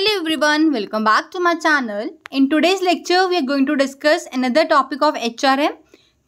Hello everyone, welcome back to my channel. In today's lecture, we are going to discuss another topic of HRM.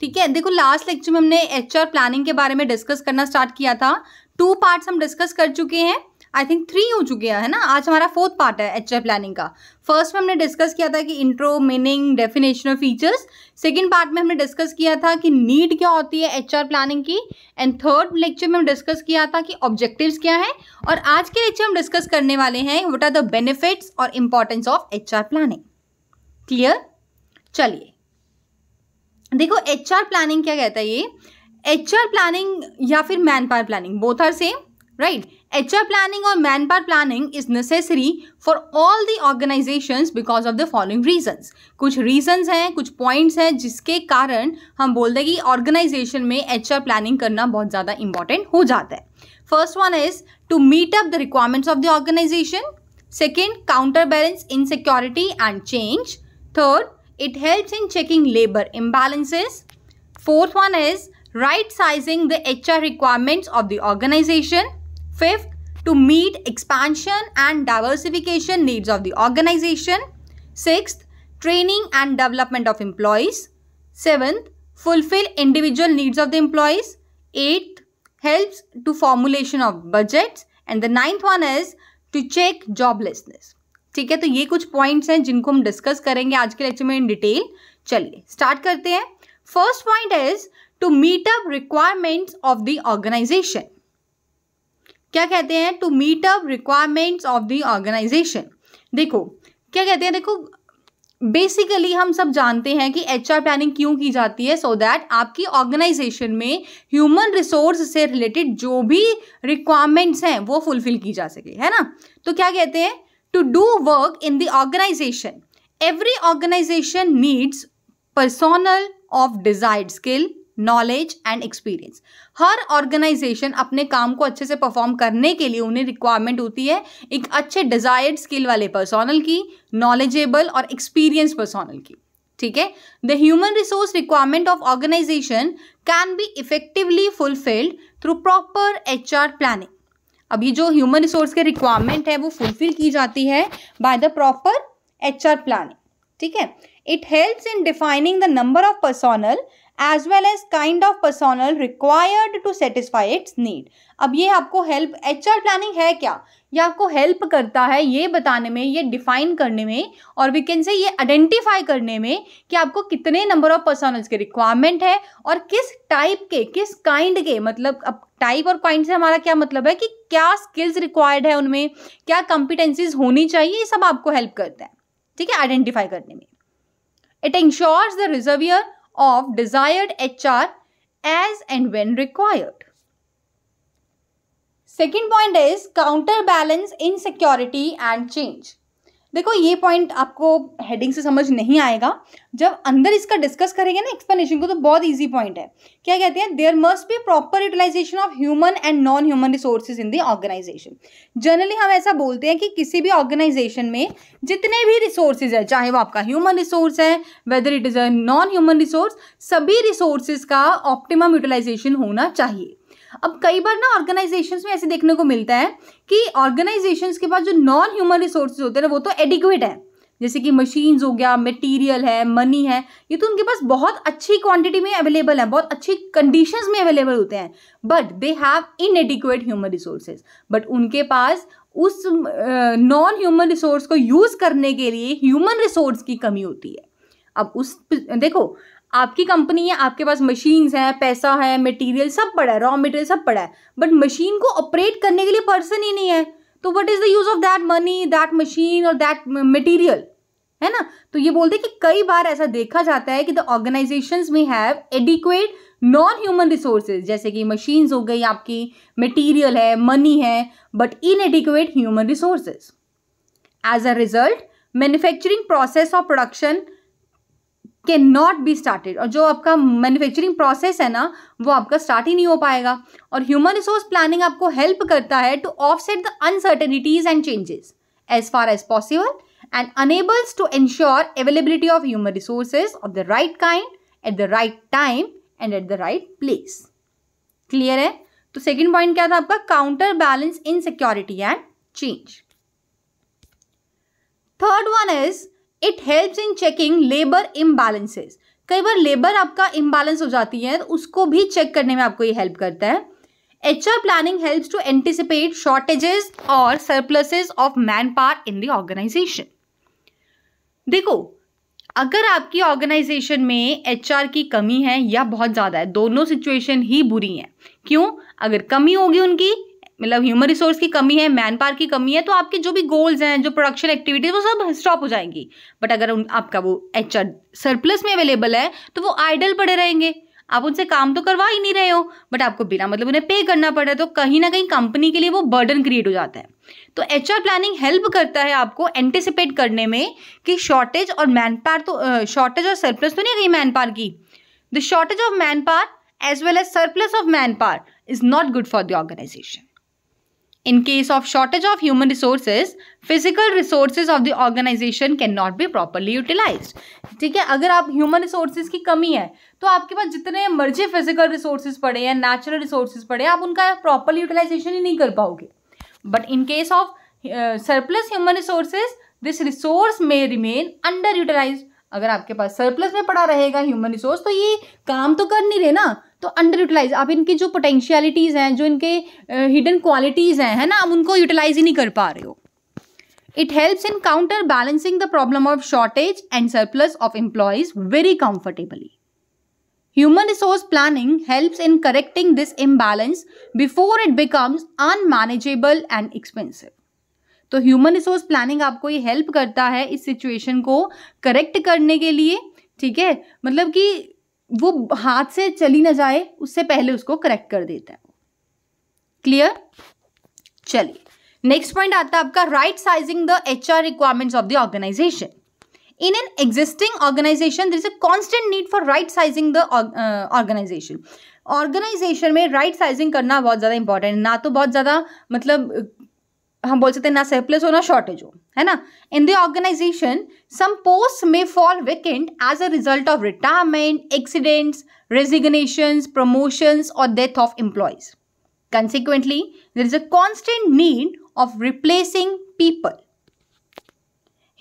ठीक है देखो last lecture में हमने H R planning के बारे में डिस्कस करना स्टार्ट किया था टू पार्ट्स हम डिस्कस कर चुके हैं आई थिंक थ्री हो चुके हैं ना आज हमारा फोर्थ पार्ट है एच प्लानिंग का फर्स्ट में हमने डिस्कस किया था कि intro meaning definition of features second part में हमने डिस्कस किया था कि नीड क्या होती है एच प्लानिंग की एंड थर्ड लेक्चर में हम डिस्कस किया था कि ऑब्जेक्टिव्स क्या है और आज के लेक्चर हम डिस्कस करने वाले हैं वट आर द बेनिफिट्स और importance of H planning clear चलिए देखो एच प्लानिंग क्या कहता है ये एच प्लानिंग या फिर man power planning both are same right H R planning और man power planning is necessary for all the organization because of the following reasons कुछ रीजन्स हैं कुछ पॉइंट्स हैं जिसके कारण हम बोलते हैं कि ऑर्गेनाइजेशन में एच आर प्लानिंग करना बहुत ज़्यादा इंपॉर्टेंट हो जाता है first one is to meet up the requirements of the organisation second counter balance in security and change third it help in checking labour imbalances fourth one is right sizing the H R requirements of the organization Fifth, to meet expansion and diversification needs of the organization. Sixth, training and development of employees. Seventh, fulfill individual needs of the employees. Eighth, helps to formulation of budgets. and the ninth one is to check joblessness ठीक है तो ये कुछ points हैं जिनको हम discuss करेंगे आज के लेक्चर में इन डिटेल चलिए स्टार्ट करते हैं first point is to meet up requirements of the organization क्या कहते हैं to meet up requirements of the organization देखो क्या कहते हैं देखो बेसिकली हम सब जानते हैं कि एच आर प्लानिंग क्यों की जाती है सो so दैट आपकी ऑर्गेनाइजेशन में ह्यूमन रिसोर्स से रिलेटेड जो भी रिक्वायरमेंट्स हैं वो फुलफिल की जा सके है ना तो क्या कहते हैं to do work in the organization every organization needs personnel of desired skill knowledge and experience हर ऑर्गेनाइजेशन अपने काम को अच्छे से परफॉर्म करने के लिए उन्हें रिक्वायरमेंट होती है एक अच्छे डिजायर्ड स्किल वाले पर्सोनल की नॉलेजेबल और एक्सपीरियंस पर्सोनल की ठीक है the human resource requirement of organization can be effectively fulfilled through proper H R planning अभी जो ह्यूमन रिसोर्स के रिक्वायरमेंट है वो फुलफिल की जाती है by the proper H R planning ठीक है it helps in defining the number of personnel as well as kind of personnel required to satisfy its need अब ये आपको हेल्प एच प्लानिंग है क्या ये आपको हेल्प करता है ये बताने में ये डिफाइन करने में और वी कैन से ये आइडेंटिफाई करने में कि आपको कितने नंबर ऑफ पर्सनल्स के रिक्वायरमेंट है और किस टाइप के किस काइंड के मतलब अब टाइप और काइंड से हमारा क्या मतलब है कि क्या स्किल्स रिक्वायर्ड है उनमें क्या कॉम्पिटेंसीज होनी चाहिए ये सब आपको हेल्प करता है ठीक है आइडेंटिफाई करने में it ensures the reservoir of desired HR as and when required. Second point is counterbalance insecurity and change. देखो ये पॉइंट आपको हेडिंग से समझ नहीं आएगा जब अंदर इसका डिस्कस करेंगे ना एक्सप्लेनेशन को तो बहुत ईजी पॉइंट है क्या कहते हैं there must be proper utilization of human and non human resources in the organization generally हम ऐसा बोलते हैं कि किसी भी ऑर्गेनाइजेशन में जितने भी रिसोर्सेज है चाहे वो आपका ह्यूमन रिसोर्स है whether it is a non human resource सभी रिसोर्सेज का ऑप्टिमम यूटिलाइजेशन होना चाहिए अब कई बार ना ऑर्गेनाइजेशन में ऐसे देखने को मिलता है कि ऑर्गेनाइजेशन के पास जो नॉन ह्यूमन रिसोर्सेज होते हैं ना वो तो एडिक्वेट है जैसे कि मशीन्स हो गया मटेरियल है मनी है ये तो उनके पास बहुत अच्छी क्वांटिटी में अवेलेबल है बहुत अच्छी कंडीशंस में अवेलेबल होते हैं but they have inadequate human resources but उनके पास उस नॉन ह्यूमन रिसोर्स को यूज़ करने के लिए ह्यूमन रिसोर्स की कमी होती है अब उस देखो आपकी कंपनी है आपके पास मशीन्स हैं पैसा है मटेरियल सब पड़ा है रॉ मटेरियल सब पड़ा है बट मशीन को ऑपरेट करने के लिए पर्सन ही नहीं है तो what is the use of that money that machine और दैट मटीरियल है ना तो ये बोलते हैं कि कई बार ऐसा देखा जाता है कि द ऑर्गेनाइजेशन में have adequate non human resources जैसे कि मशीन्स हो गई आपकी मटीरियल है मनी है but inadequate human resources as a result manufacturing process of production can not be started और जो आपका मैन्युफैक्चरिंग प्रोसेस है ना वो आपका स्टार्ट ही नहीं हो पाएगा और ह्यूमन रिसोर्स प्लानिंग आपको हेल्प करता है to offset the uncertainties and changes as far as possible and enables to ensure availability of human resources of the right kind at the right time and at the right place clear है तो second point क्या था आपका counter balance in security and change third one is it helps in checking labour imbalances कई बार labour आपका imbalance हो जाती है तो उसको भी चेक करने में आपको ये हेल्प करता है H R planning helps to anticipate shortages और surpluses of man power in the organization देखो अगर आपकी ऑर्गेनाइजेशन में एच की कमी है या बहुत ज़्यादा है दोनों सिचुएशन ही बुरी हैं क्यों अगर कमी होगी उनकी मतलब ह्यूमन रिसोर्स की कमी है मैन पावर की कमी है तो आपके जो भी गोल्स हैं जो प्रोडक्शन एक्टिविटीज वो सब स्टॉप हो जाएंगी बट अगर उन आपका वो एच सरप्लस में अवेलेबल है तो वो आइडल पड़े रहेंगे आप उनसे काम तो करवा ही नहीं रहे हो बट आपको बिना मतलब उन्हें पे करना पड़ रहा है तो कहीं ना कहीं कंपनी के लिए वो बर्डन क्रिएट हो जाता है तो एच प्लानिंग हेल्प करता है आपको एंटिसिपेट करने में कि शॉर्टेज और मैन पावर तो शॉर्टेज और सरप्लस तो नहीं गई मैन पावर की the shortage of man power as well as surplus of man power is not good for the organization In case of shortage of human resources, physical resources of the organization cannot be properly utilized. ठीक है अगर आप human resources की कमी है तो आपके पास जितने मर्जी physical resources पड़े हैं natural resources पड़े हैं आप उनका properly utilization ही नहीं कर पाओगे But in case of uh, surplus human resources, this resource may remain underutilized. अगर आपके पास सरप्लस में पड़ा रहेगा ह्यूमन रिसोर्स तो ये काम तो कर नहीं रहे ना तो अंडर यूटिलाइज आप इनकी जो पोटेंशियलिटीज हैं जो इनके हिडन क्वालिटीज हैं है ना आप उनको यूटिलाइज ही नहीं कर पा रहे हो it helps in counter balancing the problem of shortage and surplus of employees very comfortably human resource planning helps in correcting this imbalance before it becomes unmanageable and expensive तो ह्यूमन रिसोर्स प्लानिंग आपको ये help करता है इस situation को correct करने के लिए ठीक है मतलब कि वो हाथ से चली ना जाए उससे पहले उसको करेक्ट कर देता है क्लियर चलिए नेक्स्ट पॉइंट आता है आपका right sizing the H R requirements of the organization in an existing organization there is a constant need for right sizing the organization organization में राइट right साइजिंग करना बहुत ज़्यादा इंपॉर्टेंट है ना तो बहुत ज़्यादा मतलब हम बोल सकते हैं ना सरप्लस हो ना शॉर्टेज हो है ना in the organisation some post may fall vacant as a result of retirement accidents resignations promotions और death of employees consequently there is a constant need of replacing people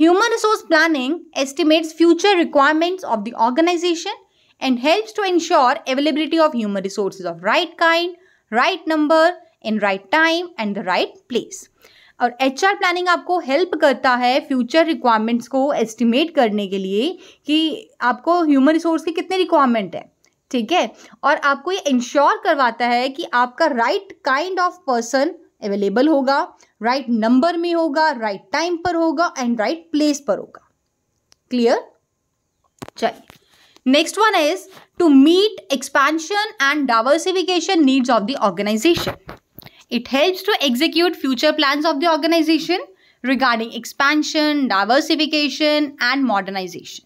Human resource planning estimates future requirements of the organization and helps to ensure availability of human resources of right kind, right number, in right time and the right place और H R planning आपको help करता है future requirements को estimate करने के लिए कि आपको ह्यूमन रिसोर्स के कितने रिक्वायरमेंट है ठीक है और आपको ये इंश्योर करवाता है कि आपका right kind of person available होगा राइट right नंबर में होगा राइट right टाइम पर होगा एंड राइट प्लेस पर होगा क्लियर चलिए next one is to meet expansion and diversification needs of the organisation It helps to execute future plans of the organization regarding expansion, diversification and modernization.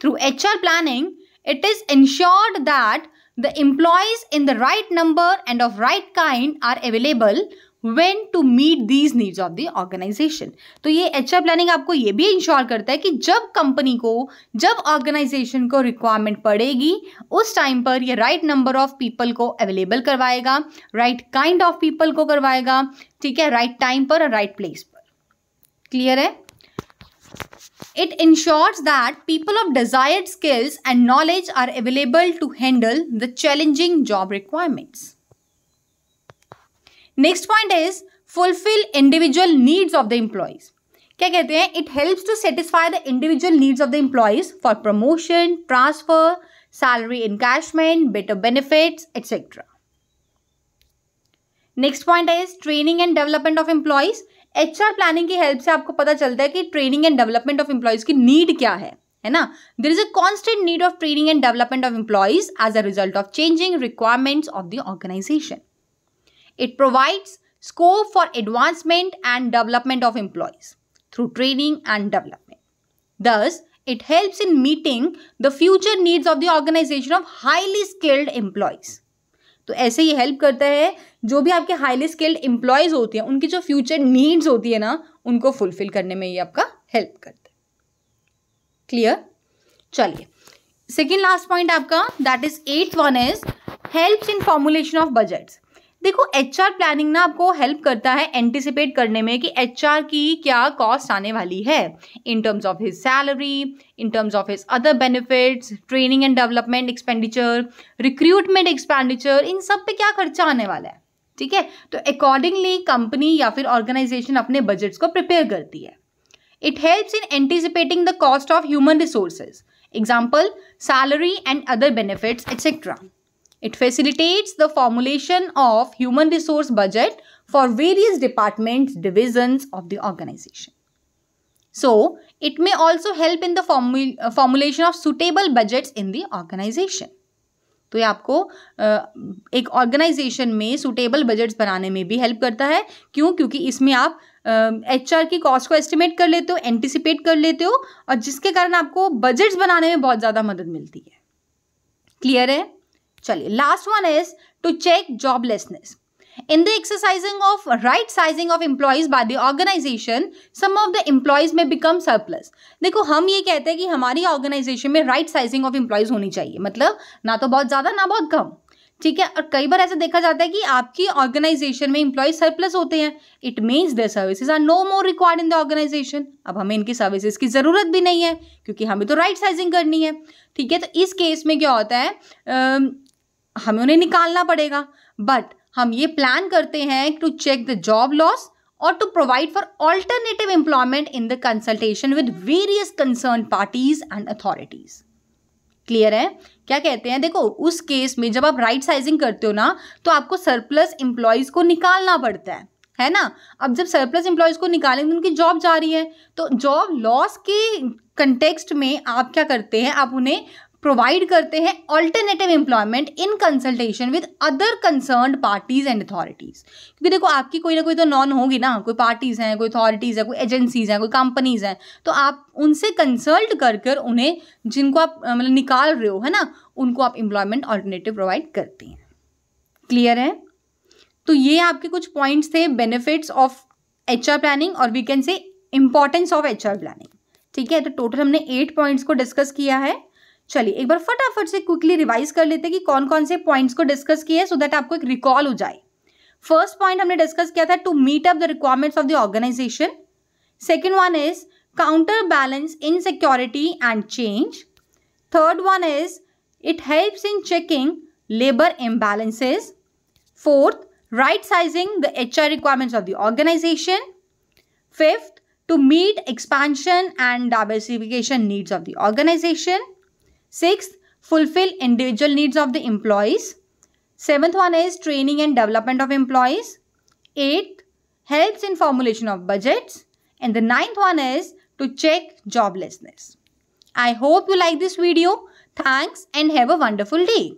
Through HR planning, it is ensured that the employees in the right number and of right kind are available when to meet these needs of the organisation तो ये H planning आपको ये भी ensure करता है कि जब company को जब ऑर्गेनाइजेशन को रिक्वायरमेंट पड़ेगी उस टाइम पर ये राइट नंबर ऑफ पीपल को अवेलेबल करवाएगा राइट काइंड ऑफ पीपल को करवाएगा ठीक है राइट right टाइम पर और राइट right प्लेस पर क्लियर है it ensure that people of desired skills and knowledge are available to handle the challenging job requirements next point is fulfil individual needs of the employees क्या कहते हैं it helps to satisfy the individual needs of the employees for promotion transfer salary encashment, better benefits, etc. Next point है training and development of employees H R planning की help से आपको पता चलता है कि training and development of employees की need क्या है है ना there is a constant need of training and development of employees as a result of changing requirements of the organisation It provides scope for advancement and development of employees through training and development. Thus, it helps in meeting the future needs of the organization of highly skilled employees. तो ऐसे ये help करता है जो भी आपके highly skilled employees होते हैं उनकी जो फ्यूचर नीड्स होती है ना उनको फुलफिल करने में ये आपका हेल्प करता है क्लियर चलिए सेकंड लास्ट पॉइंट आपका that is eight one is helps in formulation of budgets देखो एच प्लानिंग ना आपको हेल्प करता है एंटिसिपेट करने में कि एच की क्या कॉस्ट आने वाली है in terms of his salary in terms of his other benefits training and development expenditure recruitment expenditure इन सब पे क्या खर्चा आने वाला है ठीक है तो अकॉर्डिंगली कंपनी या फिर ऑर्गेनाइजेशन अपने बजट्स को प्रिपेयर करती है it helps in anticipating the cost of human resources example salary and other benefits etcetera It facilitates the formulation of human resource budget for various departments, divisions of the organization. So, it may also help in the formu uh, formulation of suitable budgets in the organization. तो ये आपको एक organisation में suitable budgets बनाने में भी help करता है क्यों क्योंकि इसमें आप एच आर की कॉस्ट को एस्टिमेट कर लेते हो एंटिसिपेट कर लेते हो और जिसके कारण आपको बजट्स बनाने में बहुत ज़्यादा मदद मिलती है क्लियर है चलिए last one is to check joblessness in the exercising of right sizing of employees by the organisation some of the employees में बिकम सरप्लस देखो हम ये कहते हैं कि हमारी ऑर्गेनाइजेशन में राइट साइजिंग ऑफ एम्प्लॉयज़ होनी चाहिए मतलब ना तो बहुत ज़्यादा ना बहुत कम ठीक है और कई बार ऐसा देखा जाता है कि आपकी ऑर्गेनाइजेशन में इंप्लॉयज सरप्लस होते हैं it means the services are no more required in the organisation अब हमें इनकी सर्विसेज की ज़रूरत भी नहीं है क्योंकि हमें तो राइट right साइजिंग करनी है ठीक है तो इस केस में क्या होता है हमें उन्हें निकालना पड़ेगा बट हम ये प्लान करते हैं to check the job loss और to provide for alternative employment in the consultation with various concern parties and authorities clear है क्या कहते हैं देखो उस केस में जब आप राइट साइजिंग करते हो ना तो आपको सरप्लस एम्प्लॉयज को निकालना पड़ता है है ना अब जब सरप्लस एम्प्लॉयज को निकालेंगे तो उनकी जॉब जा रही है तो जॉब लॉस के कंटेक्स्ट में आप क्या करते हैं आप उन्हें प्रोवाइड करते हैं alternative employment in consultation with other concern parties and authorities क्योंकि देखो आपकी कोई ना कोई तो नॉन होगी ना कोई पार्टीज़ हैं कोई अथॉरिटीज़ हैं कोई एजेंसीज़ हैं कोई कंपनीज़ हैं तो आप उनसे कंसल्ट कर कर उन्हें जिनको आप मतलब निकाल रहे हो है ना उनको आप एम्प्लॉयमेंट ऑल्टरनेटिव प्रोवाइड करते हैं क्लियर है तो ये आपके कुछ पॉइंट्स थे बेनिफिट्स ऑफ एच प्लानिंग और we can say importance of H planning ठीक है तो टोटल हमने एट पॉइंट्स को डिस्कस किया है चलिए एक बार फटाफट से क्विकली रिवाइज कर लेते हैं कि कौन कौन से पॉइंट्स को डिस्कस किए सो दैट आपको एक रिकॉल हो जाए फर्स्ट पॉइंट हमने डिस्कस किया था to meet up the requirements of the organisation second one is counter balance in security and change third one is it helps in checking labour imbalances fourth right sizing the H R requirements of the organisation fifth to meet expansion and diversification needs of the organisation Sixth, fulfill individual needs of the employees. Seventh one is training and development of employees. Eighth, helps in formulation of budgets. And the ninth one is to check joblessness. I hope you like this video. Thanks and have a wonderful day.